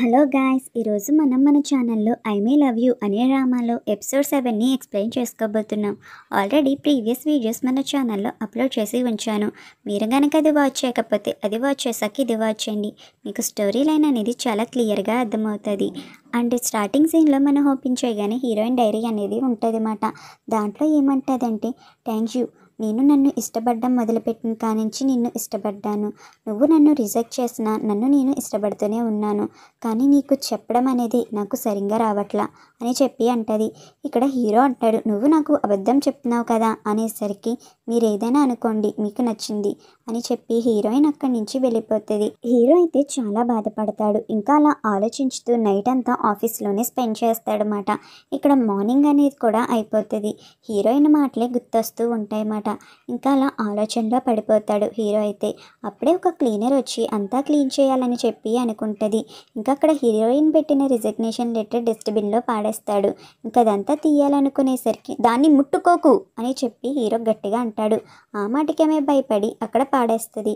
hello guys ఈరోజు మనం మన ఛానల్లో ఐ మే లవ్ యూ అనే డ్రామాలో ఎపిసోడ్ సెవెన్ని ఎక్స్ప్లెయిన్ చేసుకోబోతున్నాం ఆల్రెడీ ప్రీవియస్ వీడియోస్ మన ఛానల్లో అప్లోడ్ చేసి ఉంచాను మీరు కనుక అది వాచ్ చేయకపోతే అది వాచ్ చేసాక ఇది వాచ్ చేయండి మీకు స్టోరీ లైన్ అనేది చాలా క్లియర్గా అర్థమవుతుంది అండ్ స్టార్టింగ్ సీన్లో మనం హోపించేయగానే హీరోయిన్ డైరీ అనేది ఉంటుంది అన్నమాట దాంట్లో ఏమంటుందంటే థ్యాంక్ యూ నేను నన్ను ఇష్టపడడం మొదలుపెట్టిన కానించి నిన్ను ఇష్టపడ్డాను నువ్వు నన్ను రిజెక్ట్ చేసినా నన్ను నేను ఇష్టపడుతూనే ఉన్నాను కానీ నీకు చెప్పడం అనేది నాకు సరిగ్గా రావట్లా అని చెప్పి అంటది ఇక్కడ హీరో అంటాడు నువ్వు నాకు అబద్ధం చెప్తున్నావు కదా అనేసరికి మీరు ఏదైనా అనుకోండి మీకు నచ్చింది అని చెప్పి హీరోయిన్ అక్కడి నుంచి వెళ్ళిపోతుంది హీరో అయితే చాలా బాధపడతాడు ఇంకా అలా ఆలోచించుతూ నైట్ అంతా ఆఫీస్లోనే స్పెండ్ చేస్తాడు మాట ఇక్కడ మార్నింగ్ అనేది కూడా అయిపోతుంది హీరోయిన్ మాటలే గుర్తొస్తూ ఉంటాయన్నమాట ఇంకా అలా ఆలోచనలో పడిపోతాడు హీరో అయితే అప్పుడే ఒక క్లీనర్ వచ్చి అంతా క్లీన్ చేయాలని చెప్పి అనుకుంటుంది ఇంకా అక్కడ హీరోయిన్ పెట్టిన రిజగ్నేషన్ లెటర్ డస్ట్బిన్లో పాడేస్తాడు ఇంకా అదంతా తీయాలనుకునేసరికి దాన్ని ముట్టుకోకు అని చెప్పి హీరో గట్టిగా అంటాడు ఆ మాటకి ఆమె భయపడి అక్కడ పాడేస్తుంది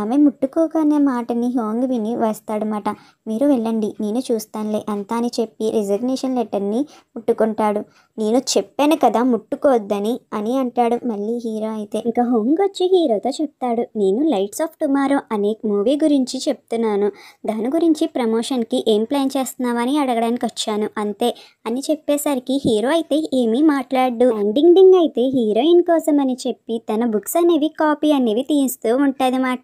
ఆమె ముట్టుకోకనే మాటని హోంగ్ విని వేస్తాడనమాట మీరు వెళ్ళండి నేను చూస్తానులే అంతా అని చెప్పి రిజిగ్నేషన్ లెటర్ని ముట్టుకుంటాడు నేను చెప్పాను కదా ముట్టుకోవద్దని అని అంటాడు మళ్ళీ హీరో అయితే ఇంకా హోంగ్ వచ్చి హీరోతో చెప్తాడు నేను లైట్స్ ఆఫ్ టుమారో అనే మూవీ గురించి చెప్తున్నాను దాని గురించి ప్రమోషన్కి ఏం ప్లాన్ చేస్తున్నావని అడగడానికి వచ్చాను అంతే అని చెప్పేసరికి హీరో అయితే ఏమీ మాట్లాడు ఎండింగ్ డింగ్ అయితే హీరోయిన్ కోసం అని చెప్పి తన బుక్స్ అనేవి కాపీ అనేవి తీస్తూ అన్నమాట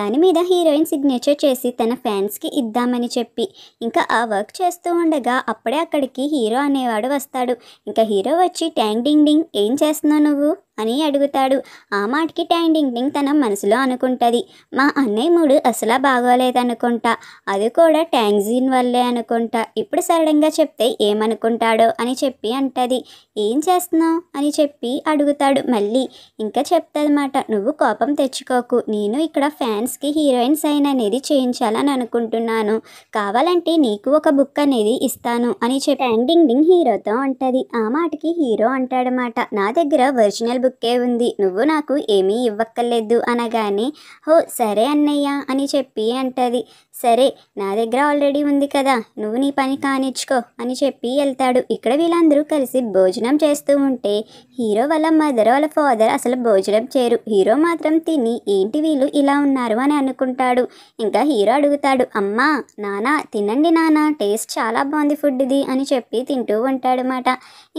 దాని మీద హీరోయిన్ సిగ్నేచర్ చేసి తన ఫ్యాన్స్కి ఇద్దామని చెప్పి ఇంకా ఆ వర్క్ చేస్తూ ఉండగా అప్పుడే అక్కడికి హీరో అనేవాడు వస్తాడు ఇంకా హీరో వచ్చి ట్యాంగ్ డింగ్ డింగ్ ఏం చేస్తున్నావు నువ్వు అని అడుగుతాడు ఆ మాటకి ట్యాంగ్ డింగ్ తన మనసులో అనుకుంటుంది మా అన్నయ్య మూడు అసలు బాగోలేదనుకుంటా అది కూడా ట్యాంగ్జీన్ వల్లే అనుకుంటా ఇప్పుడు సరళంగా చెప్తే ఏమనుకుంటాడో అని చెప్పి అంటది ఏం చేస్తున్నావు అని చెప్పి అడుగుతాడు మళ్ళీ ఇంకా చెప్తాదన్నమాట నువ్వు కోపం తెచ్చుకోకు నేను ఇక్కడ ఫ్యాన్స్కి హీరోయిన్ సైన్ అనేది చేయించాలని అనుకుంటున్నాను కావాలంటే నీకు ఒక బుక్ అనేది ఇస్తాను అని చెప్పి ట్యాంగ్ డింగ్ హీరోతో ఉంటుంది ఆ మాటకి హీరో అంటాడనమాట నా దగ్గర ఒరిజినల్ బుక్ బుక్కే ఉంది నువ్వు నాకు ఏమీ ఇవ్వక్కర్లేదు అనగానే హో సరే అన్నయ్య అని చెప్పి అంటది సరే నా దగ్గర ఆల్రెడీ ఉంది కదా నువ్వు నీ పని కానిచ్చుకో అని చెప్పి వెళ్తాడు ఇక్కడ వీళ్ళందరూ కలిసి భోజనం చేస్తూ ఉంటే హీరో వాళ్ళ మదర్ వాళ్ళ ఫాదర్ అసలు భోజనం చేరు హీరో మాత్రం తిని ఏంటి వీళ్ళు ఇలా ఉన్నారు అని అనుకుంటాడు ఇంకా హీరో అడుగుతాడు అమ్మా నానా తినండి నానా టేస్ట్ చాలా బాగుంది ఫుడ్ ఇది అని చెప్పి తింటూ ఉంటాడు ఉంటాడనమాట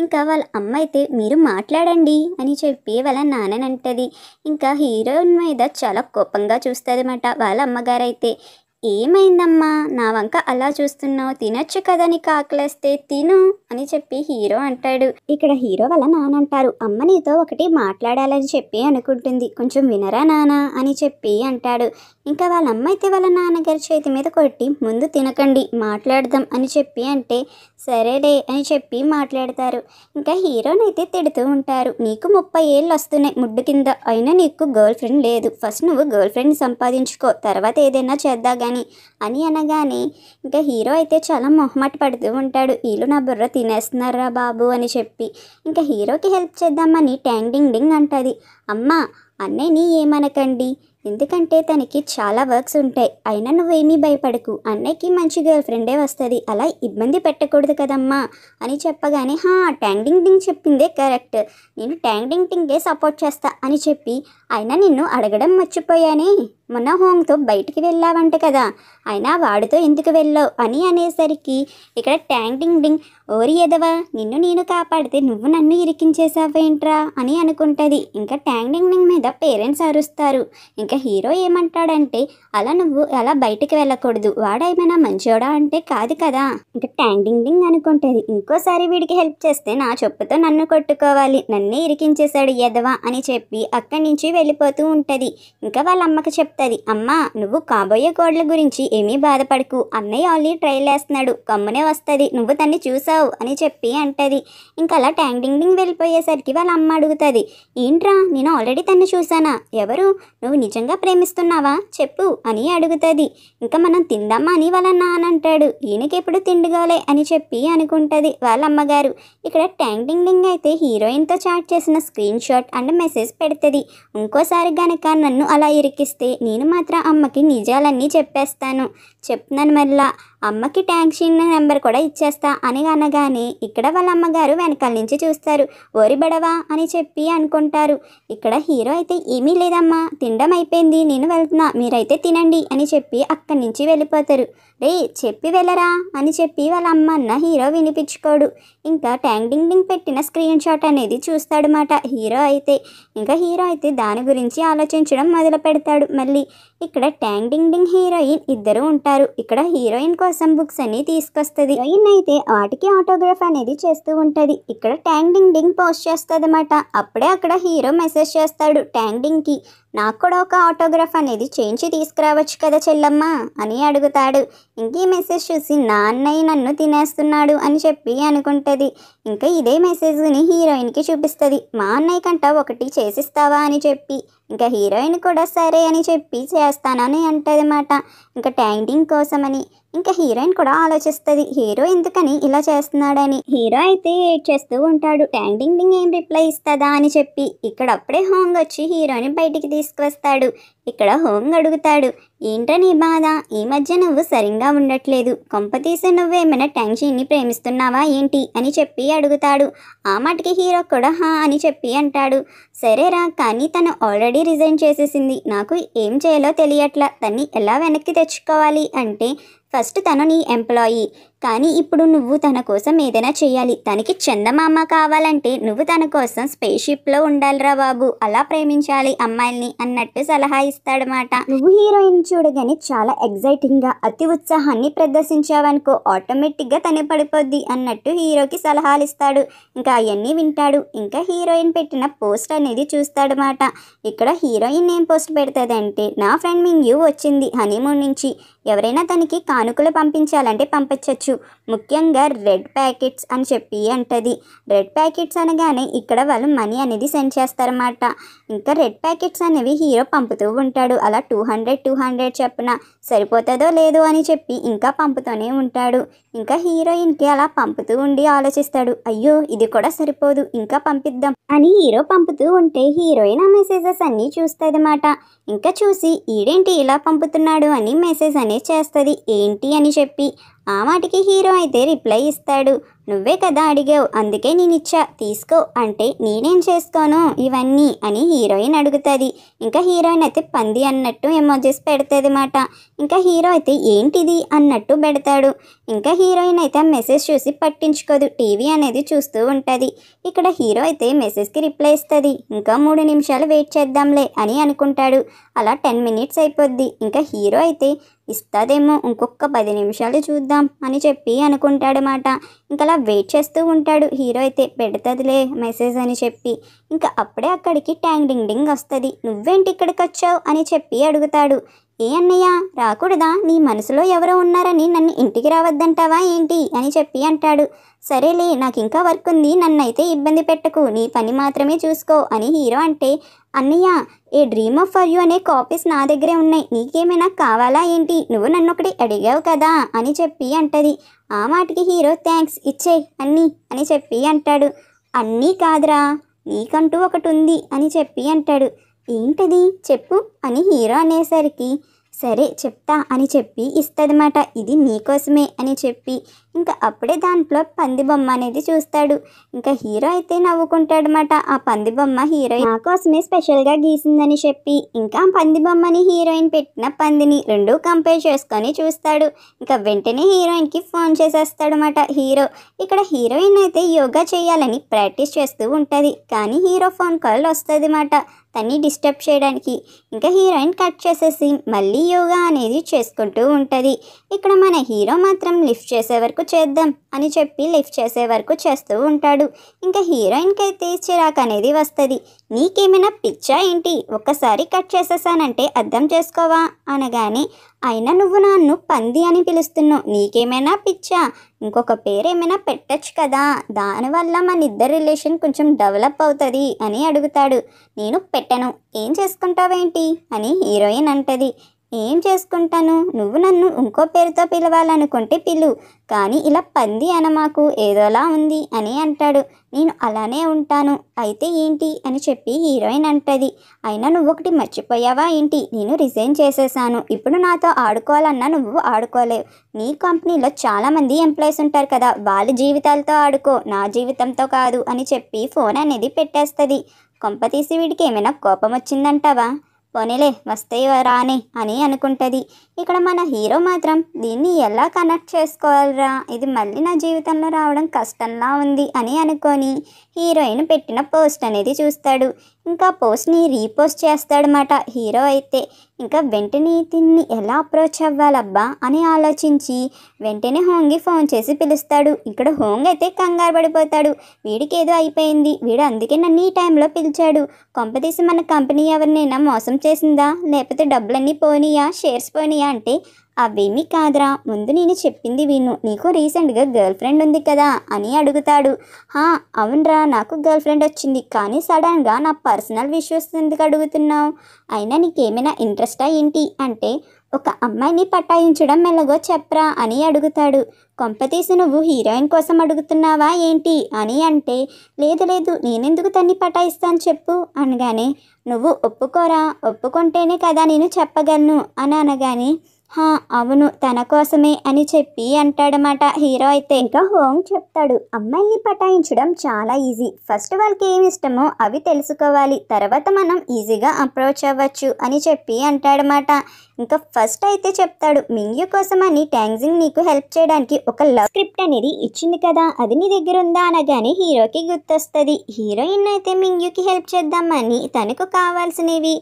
ఇంకా వాళ్ళ అమ్మ అయితే మీరు మాట్లాడండి అని చెప్పి వాళ్ళ నాన్నని అంటది ఇంకా హీరోయిన్ మీద చాలా కోపంగా చూస్తుంది అనమాట వాళ్ళ అమ్మగారైతే ఏమైందమ్మా నా వంక అలా చూస్తున్నావు తినొచ్చు కదా నీకు ఆకలేస్తే తిను అని చెప్పి హీరో అంటాడు ఇక్కడ హీరో వాళ్ళ నాన్న అంటారు అమ్మ నీతో ఒకటి మాట్లాడాలని చెప్పి అనుకుంటుంది కొంచెం వినరా నానా అని చెప్పి అంటాడు ఇంకా వాళ్ళ అమ్మ అయితే వాళ్ళ నాన్నగారి చేతి మీద కొట్టి ముందు తినకండి మాట్లాడదాం అని చెప్పి అంటే సరేలే అని చెప్పి మాట్లాడతారు ఇంకా హీరోనైతే తిడుతూ ఉంటారు నీకు ముప్పై ఏళ్ళు వస్తున్నాయి ముడ్డు కింద అయినా నీకు గర్ల్ ఫ్రెండ్ లేదు ఫస్ట్ నువ్వు గర్ల్ ఫ్రెండ్ సంపాదించుకో తర్వాత ఏదైనా చేద్దా కానీ అని అనగానే ఇంకా హీరో అయితే చాలా మొహమాట పడుతూ ఉంటాడు వీళ్ళు నా బుర్ర తినేస్తున్నారా బాబు అని చెప్పి ఇంకా హీరోకి హెల్ప్ చేద్దామని ట్యాంగ్ డింగ్ డింగ్ అంటుంది అమ్మ నీ ఏమనకండి ఎందుకంటే తనకి చాలా వర్క్స్ ఉంటాయి అయినా నువ్వేమీ భయపడకు అన్నయ్యకి మంచి గర్ల్ ఫ్రెండే వస్తుంది అలా ఇబ్బంది పెట్టకూడదు కదమ్మా అని చెప్పగానే హా ట్యాంగ్డింగ్ టింగ్ చెప్పిందే కరెక్ట్ నేను ట్యాంగ్డింగ్ టింగే సపోర్ట్ చేస్తా అని చెప్పి అయినా నిన్ను అడగడం మర్చిపోయానే మొన్న హోంగ్తో బయటికి వెళ్ళావంట కదా అయినా వాడితో ఎందుకు వెళ్ళావు అని అనేసరికి ఇక్కడ ట్యాంగ్ డింగ్ డింగ్ ఓరి ఎదవా నిన్ను నేను కాపాడితే నువ్వు నన్ను ఇరికించేసావేంట్రా అని అనుకుంటుంది ఇంకా ట్యాంగ్ డింగ్ డింగ్ మీద పేరెంట్స్ అరుస్తారు ఇంకా ఇంకా హీరో ఏమంటాడంటే అలా నువ్వు అలా బయటకు వెళ్ళకూడదు వాడేమైనా మంచోడా అంటే కాదు కదా ఇంకా ట్యాండింగ్ డింగ్ అనుకుంటుంది ఇంకోసారి వీడికి హెల్ప్ చేస్తే నా చెప్పుతో నన్ను కొట్టుకోవాలి నన్నే ఇరికించేశాడు ఎదవా అని చెప్పి అక్కడి నుంచి వెళ్ళిపోతూ ఉంటుంది ఇంకా వాళ్ళ అమ్మకి చెప్తుంది అమ్మ నువ్వు కాబోయే కోడ్ల గురించి ఏమీ బాధపడకు అన్నయ్య ఆల్రెడీ ట్రైల్ వేస్తున్నాడు కమ్మునే వస్తుంది నువ్వు తన్ని చూసావు అని చెప్పి అంటది ఇంకా అలా ట్యాండింగ్ డింగ్ వెళ్ళిపోయేసరికి వాళ్ళ అమ్మ అడుగుతుంది ఏంట్రా నేను ఆల్రెడీ తన్ని చూసానా ఎవరు నువ్వు నిజంగా నిజంగా ప్రేమిస్తున్నావా చెప్పు అని అడుగుతుంది ఇంకా మనం తిందామా అని వాళ్ళ నాన్న అంటాడు ఈయనకెప్పుడు తిండిగోలే అని చెప్పి అనుకుంటుంది వాళ్ళ అమ్మగారు ఇక్కడ ట్యాంగ్ డింగ్ అయితే హీరోయిన్తో చాట్ చేసిన స్క్రీన్ షాట్ అండ్ మెసేజ్ పెడుతుంది ఇంకోసారి గనక నన్ను అలా ఇరికిస్తే నేను మాత్రం అమ్మకి నిజాలన్నీ చెప్పేస్తాను చెప్తున్నాను మళ్ళా అమ్మకి ట్యాక్సీ నెంబర్ కూడా ఇచ్చేస్తా అని అనగానే ఇక్కడ వాళ్ళ అమ్మగారు వెనకాల నుంచి చూస్తారు ఓరి బడవా అని చెప్పి అనుకుంటారు ఇక్కడ హీరో అయితే ఏమీ లేదమ్మా తినడం అయిపోయింది నేను వెళ్తున్నా మీరైతే తినండి అని చెప్పి అక్కడి నుంచి వెళ్ళిపోతారు రే చెప్పి వెళ్ళరా అని చెప్పి వాళ్ళ అమ్మ అన్న హీరో వినిపించుకోడు ఇంకా ట్యాంగ్ డింగ్ డింగ్ పెట్టిన స్క్రీన్ షాట్ అనేది చూస్తాడు మాట హీరో అయితే ఇంకా హీరో అయితే దాని గురించి ఆలోచించడం మొదలు పెడతాడు మళ్ళీ ఇక్కడ ట్యాంగ్ డింగ్ డింగ్ హీరోయిన్ ఇద్దరు ఉంటారు ఇక్కడ హీరోయిన్ కోసం బుక్స్ అన్ని తీసుకొస్తుంది హీరోయిన్ అయితే వాటికి ఆటోగ్రాఫ్ అనేది చేస్తూ ఉంటుంది ఇక్కడ ట్యాంగ్ డింగ్ డింగ్ పోస్ట్ చేస్తుంది అప్పుడే అక్కడ హీరో మెసేజ్ చేస్తాడు ట్యాంగ్ డింగ్కి నాకు కూడా ఒక ఆటోగ్రాఫ్ అనేది చేయించి తీసుకురావచ్చు కదా చెల్లమ్మ అని అడుగుతాడు ఈ మెసేజ్ చూసి నాన్నయ్య నన్ను తినేస్తున్నాడు అని చెప్పి అనుకుంటుంది ఇంకా ఇదే మెసేజ్ని హీరోయిన్కి చూపిస్తుంది మా అన్నయ్య కంట ఒకటి చేసిస్తావా అని చెప్పి ఇంకా హీరోయిన్ కూడా సరే అని చెప్పి చేస్తానని అంటుంది అనమాట ఇంకా ట్యాంకింగ్ కోసమని ఇంకా హీరోయిన్ కూడా ఆలోచిస్తుంది హీరో ఎందుకని ఇలా చేస్తున్నాడని హీరో అయితే ఏడ్ చేస్తూ ఉంటాడు ట్యాంగ్ డింగ్ ఏం రిప్లై ఇస్తుందా అని చెప్పి ఇక్కడ అప్పుడే హోంగ్ వచ్చి హీరోని బయటికి తీసుకువస్తాడు ఇక్కడ హోంగ్ అడుగుతాడు ఏంట్రా నీ బాధ ఈ మధ్య నువ్వు సరిగ్గా ఉండట్లేదు కొంప తీసే నువ్వేమైనా ట్యాంక్షీని ప్రేమిస్తున్నావా ఏంటి అని చెప్పి అడుగుతాడు ఆ మాటకి హీరో కూడా హా అని చెప్పి అంటాడు సరేరా కానీ తను ఆల్రెడీ రిజైన్ చేసేసింది నాకు ఏం చేయాలో తెలియట్లా తన్ని ఎలా వెనక్కి తెచ్చుకోవాలి అంటే ఫస్ట్ తను నీ ఎంప్లాయీ కానీ ఇప్పుడు నువ్వు తన కోసం ఏదైనా చేయాలి తనకి చందమామ కావాలంటే నువ్వు తన కోసం స్పేస్ షిప్లో ఉండాలిరా బాబు అలా ప్రేమించాలి అమ్మాయిల్ని అన్నట్టు సలహా ఇస్తాడనమాట నువ్వు హీరోయిన్ చూడగానే చాలా ఎగ్జైటింగ్గా అతి ఉత్సాహాన్ని ప్రదర్శించావనుకో ఆటోమేటిక్గా తనే పడిపోద్ది అన్నట్టు హీరోకి సలహాలు ఇస్తాడు ఇంకా అవన్నీ వింటాడు ఇంకా హీరోయిన్ పెట్టిన పోస్ట్ అనేది చూస్తాడనమాట ఇక్కడ హీరోయిన్ ఏం పోస్ట్ పెడతాదంటే నా ఫ్రెండ్ మింగ్ వచ్చింది హనీమూన్ నుంచి ఎవరైనా తనకి కానుకలు పంపించాలంటే పంపించవచ్చు ముఖ్యంగా రెడ్ ప్యాకెట్స్ అని చెప్పి అంటది రెడ్ ప్యాకెట్స్ అనగానే ఇక్కడ వాళ్ళు మనీ అనేది సెండ్ చేస్తారన్నమాట ఇంకా రెడ్ ప్యాకెట్స్ అనేవి హీరో పంపుతూ ఉంటాడు అలా టూ హండ్రెడ్ టూ హండ్రెడ్ చెప్పిన సరిపోతుందో లేదో అని చెప్పి ఇంకా పంపుతూనే ఉంటాడు ఇంకా హీరోయిన్కి అలా పంపుతూ ఉండి ఆలోచిస్తాడు అయ్యో ఇది కూడా సరిపోదు ఇంకా పంపిద్దాం అని హీరో పంపుతూ ఉంటే హీరోయిన్ ఆ మెసేజెస్ అన్నీ చూస్తుంది ఇంకా చూసి ఈడేంటి ఇలా పంపుతున్నాడు అని మెసేజ్ అనేది చేస్తుంది ఏంటి అని చెప్పి ఆ మాటకి హీరో అయితే రిప్లై ఇస్తాడు నువ్వే కదా అడిగావు అందుకే నేను ఇచ్చా తీసుకో అంటే నేనేం చేసుకోను ఇవన్నీ అని హీరోయిన్ అడుగుతుంది ఇంకా హీరోయిన్ అయితే పంది అన్నట్టు ఎమోజెస్ పెడుతుంది మాట ఇంకా హీరో అయితే ఏంటిది అన్నట్టు పెడతాడు ఇంకా హీరోయిన్ అయితే మెసేజ్ చూసి పట్టించుకోదు టీవీ అనేది చూస్తూ ఉంటుంది ఇక్కడ హీరో అయితే మెసేజ్కి రిప్లై ఇస్తుంది ఇంకా మూడు నిమిషాలు వెయిట్ చేద్దాంలే అని అనుకుంటాడు అలా టెన్ మినిట్స్ అయిపోద్ది ఇంకా హీరో అయితే ఇస్తాదేమో ఇంకొక పది నిమిషాలు చూద్దాం చేద్దాం అని చెప్పి అనుకుంటాడనమాట ఇంకలా వెయిట్ చేస్తూ ఉంటాడు హీరో అయితే పెడతదిలే మెసేజ్ అని చెప్పి ఇంకా అప్పుడే అక్కడికి ట్యాంగ్ డింగ్ డింగ్ వస్తుంది నువ్వేంటి ఇక్కడికి వచ్చావు అని చెప్పి అడుగుతాడు ఏ అన్నయ్య రాకూడదా నీ మనసులో ఎవరో ఉన్నారని నన్ను ఇంటికి రావద్దంటావా ఏంటి అని చెప్పి అంటాడు సరేలే నాకు ఇంకా వర్క్ ఉంది నన్నైతే ఇబ్బంది పెట్టకు నీ పని మాత్రమే చూసుకో అని హీరో అంటే అన్నయ్య a dream of for you అనే కాపీస్ నా దగ్గరే ఉన్నాయి నీకేమైనా కావాలా ఏంటి నువ్వు నన్ను ఒకటి అడిగావు కదా అని చెప్పి అంటది ఆ మాటకి హీరో థ్యాంక్స్ ఇచ్చే అన్నీ అని చెప్పి అంటాడు అన్నీ కాదురా నీకంటూ ఒకటి ఉంది అని చెప్పి అంటాడు ఏంటది చెప్పు అని హీరో అనేసరికి సరే చెప్తా అని చెప్పి ఇస్తుందన్నమాట ఇది నీకోసమే అని చెప్పి ఇంకా అప్పుడే దాంట్లో పంది బొమ్మ అనేది చూస్తాడు ఇంకా హీరో అయితే నవ్వుకుంటాడు అనమాట ఆ పంది బొమ్మ హీరోయిన్ నా కోసమే స్పెషల్గా గీసిందని చెప్పి ఇంకా పంది బొమ్మని హీరోయిన్ పెట్టిన పందిని రెండూ కంపేర్ చేసుకొని చూస్తాడు ఇంకా వెంటనే హీరోయిన్కి ఫోన్ చేసేస్తాడు అనమాట హీరో ఇక్కడ హీరోయిన్ అయితే యోగా చేయాలని ప్రాక్టీస్ చేస్తూ ఉంటుంది కానీ హీరో ఫోన్ కాల్ వస్తుంది అన్నమాట తన్ని డిస్టర్బ్ చేయడానికి ఇంకా హీరోయిన్ కట్ చేసేసి మళ్ళీ యోగా అనేది చేసుకుంటూ ఉంటుంది ఇక్కడ మన హీరో మాత్రం లిఫ్ట్ చేసే వరకు వరకు చేద్దాం అని చెప్పి లిఫ్ట్ చేసే వరకు చేస్తూ ఉంటాడు ఇంకా అయితే చిరాకు అనేది వస్తుంది నీకేమైనా పిచ్చా ఏంటి ఒక్కసారి కట్ చేసేసానంటే అర్థం చేసుకోవా అనగానే అయినా నువ్వు నన్ను పంది అని పిలుస్తున్నావు నీకేమైనా పిచ్చా ఇంకొక పేరు ఏమైనా పెట్టచ్చు కదా దానివల్ల మన ఇద్దరు రిలేషన్ కొంచెం డెవలప్ అవుతుంది అని అడుగుతాడు నేను పెట్టను ఏం చేసుకుంటావేంటి అని హీరోయిన్ అంటది ఏం చేసుకుంటాను నువ్వు నన్ను ఇంకో పేరుతో పిలవాలనుకుంటే పిలు కానీ ఇలా పంది అనమాకు ఏదోలా ఉంది అని అంటాడు నేను అలానే ఉంటాను అయితే ఏంటి అని చెప్పి హీరోయిన్ అంటది అయినా నువ్వు ఒకటి మర్చిపోయావా ఏంటి నేను రిజైన్ చేసేసాను ఇప్పుడు నాతో ఆడుకోవాలన్నా నువ్వు ఆడుకోలేవు నీ కంపెనీలో చాలామంది ఎంప్లాయీస్ ఉంటారు కదా వాళ్ళ జీవితాలతో ఆడుకో నా జీవితంతో కాదు అని చెప్పి ఫోన్ అనేది పెట్టేస్తుంది కొంప తీసి వీడికి ఏమైనా కోపం వచ్చిందంటావా పోనీలే వస్తే రానే అని అనుకుంటుంది ఇక్కడ మన హీరో మాత్రం దీన్ని ఎలా కనెక్ట్ చేసుకోవాలరా ఇది మళ్ళీ నా జీవితంలో రావడం కష్టంలా ఉంది అని అనుకొని హీరోయిన్ పెట్టిన పోస్ట్ అనేది చూస్తాడు ఇంకా పోస్ట్ని రీపోస్ట్ చేస్తాడనమాట హీరో అయితే ఇంకా వెంటనే దీన్ని ఎలా అప్రోచ్ అవ్వాలబ్బా అని ఆలోచించి వెంటనే హోంగి ఫోన్ చేసి పిలుస్తాడు ఇక్కడ హోంగ్ అయితే కంగారు పడిపోతాడు వీడికి ఏదో అయిపోయింది వీడు అందుకే నన్ను ఈ టైంలో పిలిచాడు కొంపదీసి మన కంపెనీ ఎవరినైనా మోసం చేసిందా లేకపోతే డబ్బులన్నీ పోనీయా షేర్స్ పోనీయా అంటే అవేమీ కాదురా ముందు నేను చెప్పింది విను నీకు రీసెంట్గా గర్ల్ ఫ్రెండ్ ఉంది కదా అని అడుగుతాడు హా అవునరా నాకు గర్ల్ ఫ్రెండ్ వచ్చింది కానీ సడన్గా నా పర్సనల్ విషయస్ ఎందుకు అడుగుతున్నావు అయినా నీకేమైనా ఇంట్రెస్టా ఏంటి అంటే ఒక అమ్మాయిని పటాయించడం మెల్లగో చెప్పరా అని అడుగుతాడు కొంపతీసి నువ్వు హీరోయిన్ కోసం అడుగుతున్నావా ఏంటి అని అంటే లేదు లేదు నేనెందుకు తన్ని పటాయిస్తాను చెప్పు అనగానే నువ్వు ఒప్పుకోరా ఒప్పుకుంటేనే కదా నేను చెప్పగలను అని అనగానే అవును తన కోసమే అని చెప్పి అంటాడమాట హీరో అయితే ఇంకా హోమ్ చెప్తాడు అమ్మాయిని పటాయించడం చాలా ఈజీ ఫస్ట్ వాళ్ళకి ఏమి ఇష్టమో అవి తెలుసుకోవాలి తర్వాత మనం ఈజీగా అప్రోచ్ అవ్వచ్చు అని చెప్పి అంటాడనమాట ఇంకా ఫస్ట్ అయితే చెప్తాడు మింగ్యూ కోసం అని ట్యాంగ్జింగ్ నీకు హెల్ప్ చేయడానికి ఒక లవ్ స్క్రిప్ట్ అనేది ఇచ్చింది కదా అది నీ దగ్గర ఉందా అనగానే హీరోకి గుర్తొస్తుంది హీరోయిన్ అయితే మింగ్యూకి హెల్ప్ చేద్దామని తనకు కావాల్సినవి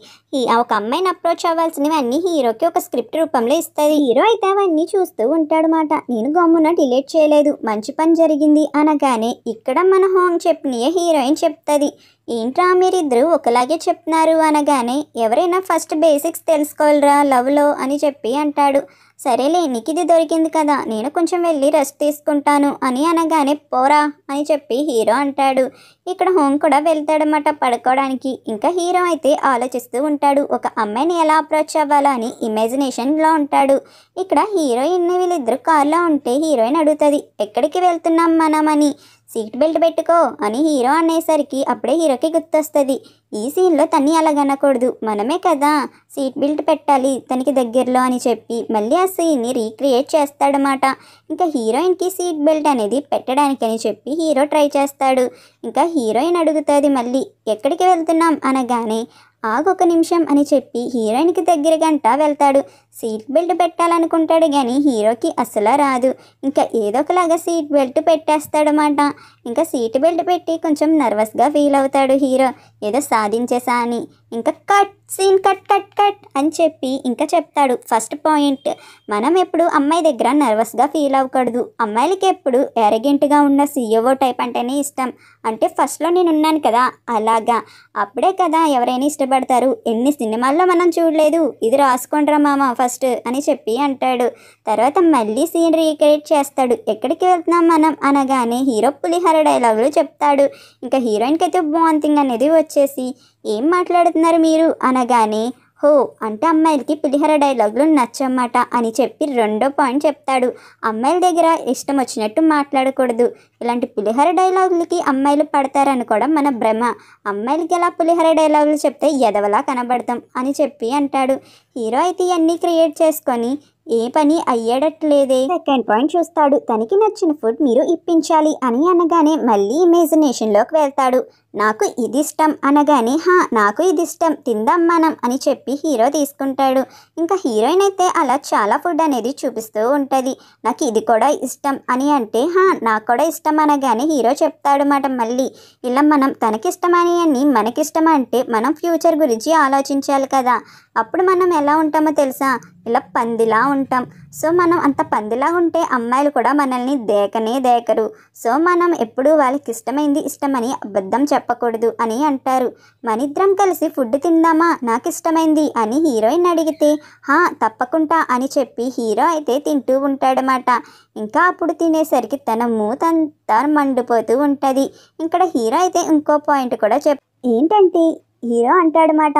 ఒక అమ్మాయిని అప్రోచ్ అవ్వాల్సినవి అన్ని హీరోకి ఒక స్క్రిప్ట్ రూపంలో ఇస్తుంది హీరో అయితే అవన్నీ చూస్తూ ఉంటాడు మాట నేను గమ్మున డిలేట్ చేయలేదు మంచి పని జరిగింది అనగానే ఇక్కడ మన హోమ్ చెప్పిన హీరోయిన్ చెప్తుంది ఏంట్రా మీరిద్దరూ ఒకలాగే చెప్తున్నారు అనగానే ఎవరైనా ఫస్ట్ బేసిక్స్ తెలుసుకోవాలరా లవ్లో అని చెప్పి అంటాడు సరేలే నీకు ఇది దొరికింది కదా నేను కొంచెం వెళ్ళి రెస్ట్ తీసుకుంటాను అని అనగానే పోరా అని చెప్పి హీరో అంటాడు ఇక్కడ హోమ్ కూడా వెళ్తాడన్నమాట పడుకోవడానికి ఇంకా హీరో అయితే ఆలోచిస్తూ ఉంటాడు ఒక అమ్మాయిని ఎలా అప్రోచ్ అవ్వాలా అని ఇమాజినేషన్లో ఉంటాడు ఇక్కడ హీరోయిన్ వీళ్ళిద్దరు కార్లో ఉంటే హీరోయిన్ అడుగుతుంది ఎక్కడికి వెళ్తున్నాం మనమని సీట్ బెల్ట్ పెట్టుకో అని హీరో అనేసరికి అప్పుడే హీరోకి గుర్తొస్తుంది ఈ సీన్లో తన్ని అలాగనకూడదు మనమే కదా సీట్ బెల్ట్ పెట్టాలి తనకి దగ్గరలో అని చెప్పి మళ్ళీ ఆ సీన్ని రీక్రియేట్ చేస్తాడనమాట ఇంకా హీరోయిన్కి సీట్ బెల్ట్ అనేది పెట్టడానికి అని చెప్పి హీరో ట్రై చేస్తాడు ఇంకా హీరోయిన్ అడుగుతుంది మళ్ళీ ఎక్కడికి వెళ్తున్నాం అనగానే ఆగొక నిమిషం అని చెప్పి హీరోయిన్కి దగ్గర గంట వెళ్తాడు సీట్ బెల్ట్ పెట్టాలనుకుంటాడు కానీ హీరోకి అసలు రాదు ఇంకా ఏదోకలాగా సీట్ బెల్ట్ పెట్టేస్తాడనమాట ఇంకా సీట్ బెల్ట్ పెట్టి కొంచెం నర్వస్గా ఫీల్ అవుతాడు హీరో ఏదో సాధించేసా అని ఇంకా cut scene cut cut cut అని చెప్పి ఇంకా చెప్తాడు ఫస్ట్ పాయింట్ మనం ఎప్పుడు అమ్మాయి దగ్గర నర్వస్గా ఫీల్ అవ్వకూడదు అమ్మాయిలకి ఎప్పుడు ఎరగెంట్గా ఉన్న సీఈఓ టైప్ e అంటేనే ఇష్టం అంటే ఫస్ట్లో నేను ఉన్నాను కదా అలాగా అప్పుడే కదా ఎవరైనా ఇష్టపడతారు ఎన్ని సినిమాల్లో మనం చూడలేదు ఇది రాసుకోండిరా మామ ఫస్ట్ అని చెప్పి అంటాడు తర్వాత మళ్ళీ సీన్ రీక్రియేట్ చేస్తాడు ఎక్కడికి వెళ్తున్నాం మనం అనగానే హీరో పులిహర డైలాగులు చెప్తాడు ఇంకా హీరోయిన్కి అయితే బాంతింగ్ అనేది వచ్చేసి ఏం మాట్లాడుతున్నారు మీరు అనగానే హో అంటే అమ్మాయిలకి పులిహోర డైలాగులు నచ్చమాట అని చెప్పి రెండో పాయింట్ చెప్తాడు అమ్మాయిల దగ్గర ఇష్టం వచ్చినట్టు మాట్లాడకూడదు ఇలాంటి పులిహోర డైలాగులకి అమ్మాయిలు పడతారని కూడా మన భ్రమ అమ్మాయిలకి ఎలా పులిహోర డైలాగులు చెప్తే ఎదవలా కనబడతాం అని చెప్పి అంటాడు హీరో అయితే ఇవన్నీ క్రియేట్ చేసుకొని ఏ పని అయ్యేటట్లేదే సెకండ్ పాయింట్ చూస్తాడు తనకి నచ్చిన ఫుడ్ మీరు ఇప్పించాలి అని అనగానే మళ్ళీ ఇమేజినేషన్లోకి వెళ్తాడు నాకు ఇది ఇష్టం అనగానే హా నాకు ఇది ఇష్టం తిందాం మనం అని చెప్పి హీరో తీసుకుంటాడు ఇంకా హీరోయిన్ అయితే అలా చాలా ఫుడ్ అనేది చూపిస్తూ ఉంటుంది నాకు ఇది కూడా ఇష్టం అని అంటే హా నాకు కూడా ఇష్టం అనగానే హీరో చెప్తాడు మాట మళ్ళీ ఇలా మనం తనకిష్టమని మనకిష్టం అంటే మనం ఫ్యూచర్ గురించి ఆలోచించాలి కదా అప్పుడు మనం ఎలా ఉంటామో తెలుసా ఇలా పందిలా ఉంటాం సో మనం అంత పందిలా ఉంటే అమ్మాయిలు కూడా మనల్ని దేకనే దేకరు సో మనం ఎప్పుడూ వాళ్ళకి ఇష్టమైంది ఇష్టమని అబద్ధం చెప్పకూడదు అని అంటారు మనిద్దరం కలిసి ఫుడ్ తిందామా నాకు ఇష్టమైంది అని హీరోయిన్ అడిగితే హా తప్పకుండా అని చెప్పి హీరో అయితే తింటూ ఉంటాడనమాట ఇంకా అప్పుడు తినేసరికి తన మూతంతా మండిపోతూ ఉంటుంది ఇక్కడ హీరో అయితే ఇంకో పాయింట్ కూడా చెప్ ఏంటంటే హీరో అంటాడనమాట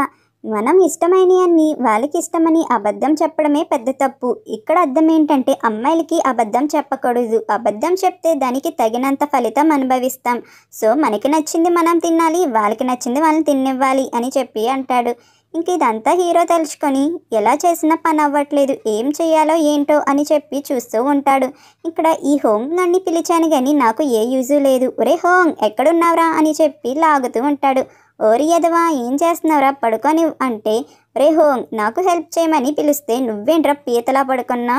మనం ఇష్టమైన అన్ని వాళ్ళకి ఇష్టమని అబద్ధం చెప్పడమే పెద్ద తప్పు ఇక్కడ అర్థం ఏంటంటే అమ్మాయిలకి అబద్ధం చెప్పకూడదు అబద్ధం చెప్తే దానికి తగినంత ఫలితం అనుభవిస్తాం సో మనకి నచ్చింది మనం తినాలి వాళ్ళకి నచ్చింది వాళ్ళని తినివ్వాలి అని చెప్పి అంటాడు ఇంక ఇదంతా హీరో తలుచుకొని ఎలా చేసినా పని అవ్వట్లేదు ఏం చేయాలో ఏంటో అని చెప్పి చూస్తూ ఉంటాడు ఇక్కడ ఈ హోంగ్ నన్ను పిలిచాను కానీ నాకు ఏ యూజు లేదు ఒరే హోంగ్ ఎక్కడున్నావురా అని చెప్పి లాగుతూ ఉంటాడు ఓరి యదవా ఏం చేస్తున్నావురా పడుకొని అంటే రే హోం నాకు హెల్ప్ చేయమని పిలిస్తే నువ్వేంట్రా పీతలా పడుకున్నా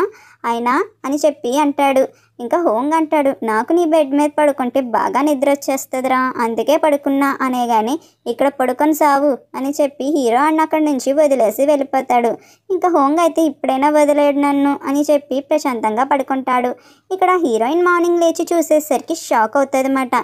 అయినా అని చెప్పి అంటాడు ఇంకా హోంగ్ అంటాడు నాకు నీ బెడ్ మీద పడుకుంటే బాగా నిద్ర వచ్చేస్తుందిరా అందుకే పడుకున్నా అనే కానీ ఇక్కడ పడుకొని సావు అని చెప్పి హీరో అన్న అక్కడి నుంచి వదిలేసి వెళ్ళిపోతాడు ఇంకా హోంగ్ అయితే ఇప్పుడైనా వదిలేడు నన్ను అని చెప్పి ప్రశాంతంగా పడుకుంటాడు ఇక్కడ హీరోయిన్ మార్నింగ్ లేచి చూసేసరికి షాక్ అవుతుంది అన్నమాట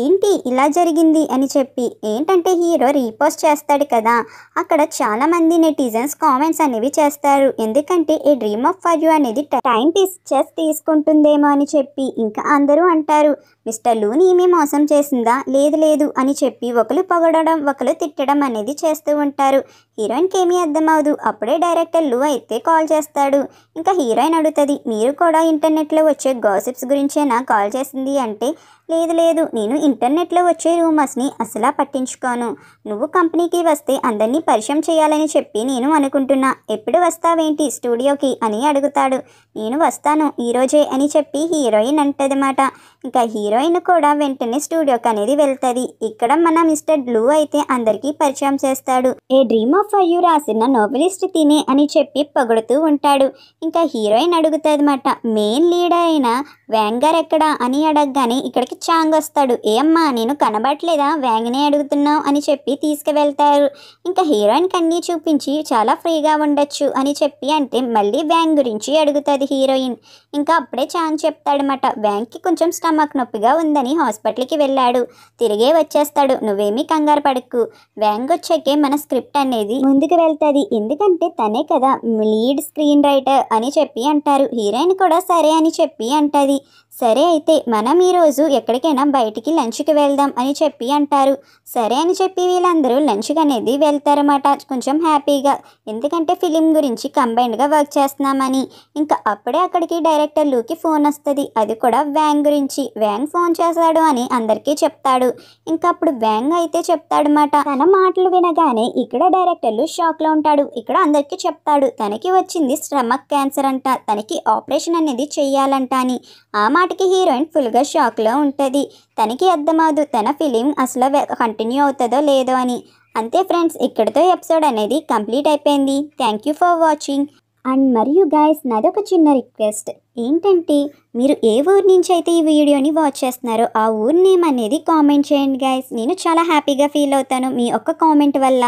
ఏంటి ఇలా జరిగింది అని చెప్పి ఏంటంటే హీరో రీపోస్ట్ చేస్తాడు కదా అక్కడ చాలామంది నెటిజన్స్ కామెంట్స్ అనేవి చేస్తారు ఎందుకంటే ఈ డ్రీమ్ ఆఫ్ ఫర్ యూ అనేది టైం చెస్ తీసుకుంటుందేమో అని చెప్పి ఇంకా అందరూ అంటారు మిస్టర్ లూని ఏమీ మోసం చేసిందా లేదు లేదు అని చెప్పి ఒకరు పొగడడం ఒకరు తిట్టడం అనేది చేస్తూ ఉంటారు హీరోయిన్కి ఏమీ అర్థమవదు అప్పుడే డైరెక్టర్ లూ అయితే కాల్ చేస్తాడు ఇంకా హీరోయిన్ అడుగుతుంది మీరు కూడా ఇంటర్నెట్లో వచ్చే గాసిప్స్ గురించేనా కాల్ చేసింది అంటే లేదు లేదు నేను ఇంటర్నెట్లో వచ్చే రూమర్స్ని అసలా పట్టించుకోను నువ్వు కంపెనీకి వస్తే అందరినీ పరిచయం చేయాలని చెప్పి నేను అనుకుంటున్నా ఎప్పుడు వస్తావేంటి స్టూడియోకి అని అడుగుతాడు నేను వస్తాను ఈరోజే అని చెప్పి హీరోయిన్ అంటదన్నమాట ఇంకా హీరోయిన్ కూడా వెంటనే స్టూడియోకి అనేది వెళ్తుంది ఇక్కడ మన మిస్టర్ బ్లూ అయితే అందరికీ పరిచయం చేస్తాడు ఏ డ్రీమ్ ఆఫ్ యూ రాసిన నోవెలిస్ట్ తినే అని చెప్పి పొగుడుతూ ఉంటాడు ఇంకా హీరోయిన్ అడుగుతుందన్నమాట మెయిన్ లీడర్ అయిన వ్యాంగర్ ఎక్కడా అని అడగగానే ఇక్కడికి చాంగ్ వస్తాడు ఏ అమ్మా నేను కనబడట్లేదా వ్యాంగ్నే అడుగుతున్నావు అని చెప్పి తిరిగి తీసుకువెళ్తారు ఇంకా హీరోయిన్కి అన్నీ చూపించి చాలా ఫ్రీగా ఉండొచ్చు అని చెప్పి అంటే మళ్ళీ బ్యాంక్ గురించి అడుగుతుంది హీరోయిన్ ఇంకా అప్పుడే చాన్ చెప్తాడనమాట బ్యాంక్కి కొంచెం స్టమక్ నొప్పిగా ఉందని హాస్పిటల్కి వెళ్ళాడు తిరిగే వచ్చేస్తాడు నువ్వేమీ కంగారు పడకు బ్యాంక్ వచ్చాకే మన స్క్రిప్ట్ అనేది ముందుకు వెళ్తుంది ఎందుకంటే తనే కదా లీడ్ స్క్రీన్ రైటర్ అని చెప్పి అంటారు హీరోయిన్ కూడా సరే అని చెప్పి అంటుంది సరే అయితే మనం ఈరోజు ఎక్కడికైనా బయటికి లంచ్కి వెళ్దాం అని చెప్పి అంటారు సరే అని చెప్పి వీళ్ళందరూ లంచ్కి అనేది వెళ్తారన్నమాట కొంచెం హ్యాపీగా ఎందుకంటే ఫిలిం గురించి కంబైన్డ్గా వర్క్ చేస్తున్నామని ఇంకా అప్పుడే అక్కడికి డైరెక్టర్ లూకి ఫోన్ వస్తుంది అది కూడా వ్యాంగ్ గురించి వ్యాంగ్ ఫోన్ చేశాడు అని అందరికీ చెప్తాడు ఇంకా అప్పుడు వ్యాంగ్ అయితే చెప్తాడు అనమాట తన మాటలు వినగానే ఇక్కడ డైరెక్టర్లు షాక్లో ఉంటాడు ఇక్కడ అందరికీ చెప్తాడు తనకి వచ్చింది స్టమక్ క్యాన్సర్ అంట తనకి ఆపరేషన్ అనేది చెయ్యాలంట అని ఆ మాటకి హీరోయిన్ ఫుల్గా షాక్లో ఉంటుంది తనకి అర్థమవుదు తన ఫిలిం అసలు కంటిన్యూ అవుతుందో లేదో చేయొచ్చు అని అంతే ఫ్రెండ్స్ ఇక్కడితో ఎపిసోడ్ అనేది కంప్లీట్ అయిపోయింది thank you for watching and మరియు గాయస్ నాదొక చిన్న రిక్వెస్ట్ ఏంటంటే మీరు ఏ ఊరు నుంచి అయితే ఈ వీడియోని వాచ్ చేస్తున్నారో ఆ ఊరు నేమ్ అనేది కామెంట్ చేయండి గాయస్ నేను చాలా హ్యాపీగా ఫీల్ అవుతాను మీ ఒక్క కామెంట్ వల్ల